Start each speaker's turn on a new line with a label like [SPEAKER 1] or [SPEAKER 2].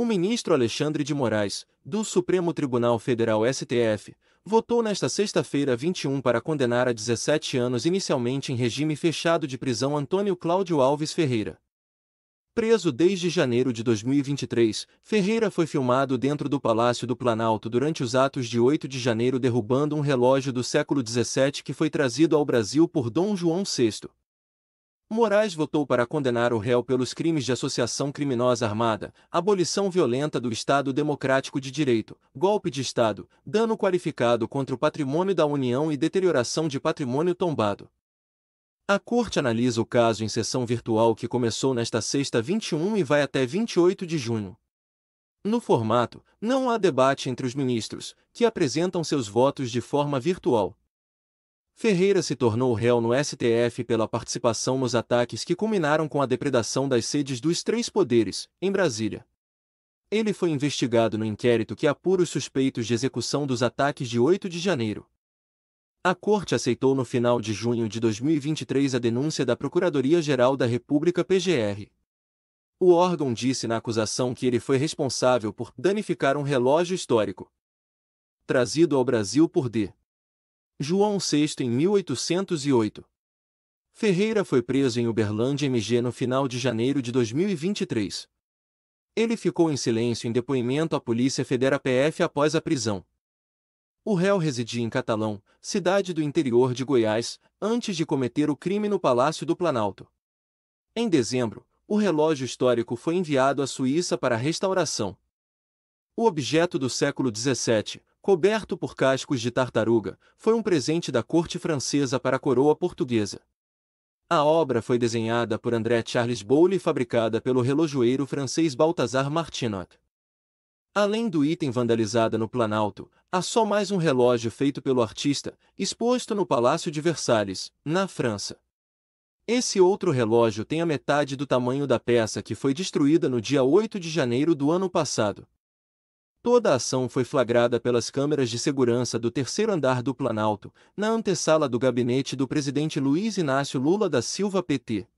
[SPEAKER 1] O ministro Alexandre de Moraes, do Supremo Tribunal Federal STF, votou nesta sexta-feira 21 para condenar a 17 anos inicialmente em regime fechado de prisão Antônio Cláudio Alves Ferreira. Preso desde janeiro de 2023, Ferreira foi filmado dentro do Palácio do Planalto durante os atos de 8 de janeiro derrubando um relógio do século XVII que foi trazido ao Brasil por Dom João VI. Moraes votou para condenar o réu pelos crimes de associação criminosa armada, abolição violenta do Estado Democrático de Direito, golpe de Estado, dano qualificado contra o patrimônio da União e deterioração de patrimônio tombado. A Corte analisa o caso em sessão virtual que começou nesta sexta 21 e vai até 28 de junho. No formato, não há debate entre os ministros, que apresentam seus votos de forma virtual. Ferreira se tornou réu no STF pela participação nos ataques que culminaram com a depredação das sedes dos três poderes, em Brasília. Ele foi investigado no inquérito que apura os suspeitos de execução dos ataques de 8 de janeiro. A Corte aceitou no final de junho de 2023 a denúncia da Procuradoria-Geral da República PGR. O órgão disse na acusação que ele foi responsável por danificar um relógio histórico trazido ao Brasil por D. João VI em 1808. Ferreira foi preso em Uberlândia MG no final de janeiro de 2023. Ele ficou em silêncio em depoimento à Polícia Federal PF após a prisão. O réu residia em Catalão, cidade do interior de Goiás, antes de cometer o crime no Palácio do Planalto. Em dezembro, o relógio histórico foi enviado à Suíça para restauração. O objeto do século XVII, coberto por cascos de tartaruga, foi um presente da corte francesa para a coroa portuguesa. A obra foi desenhada por André Charles Bowley e fabricada pelo relojoeiro francês Balthazar Martinot. Além do item vandalizado no Planalto, há só mais um relógio feito pelo artista, exposto no Palácio de Versalhes, na França. Esse outro relógio tem a metade do tamanho da peça que foi destruída no dia 8 de janeiro do ano passado. Toda a ação foi flagrada pelas câmeras de segurança do terceiro andar do Planalto, na antessala do gabinete do presidente Luiz Inácio Lula da Silva PT.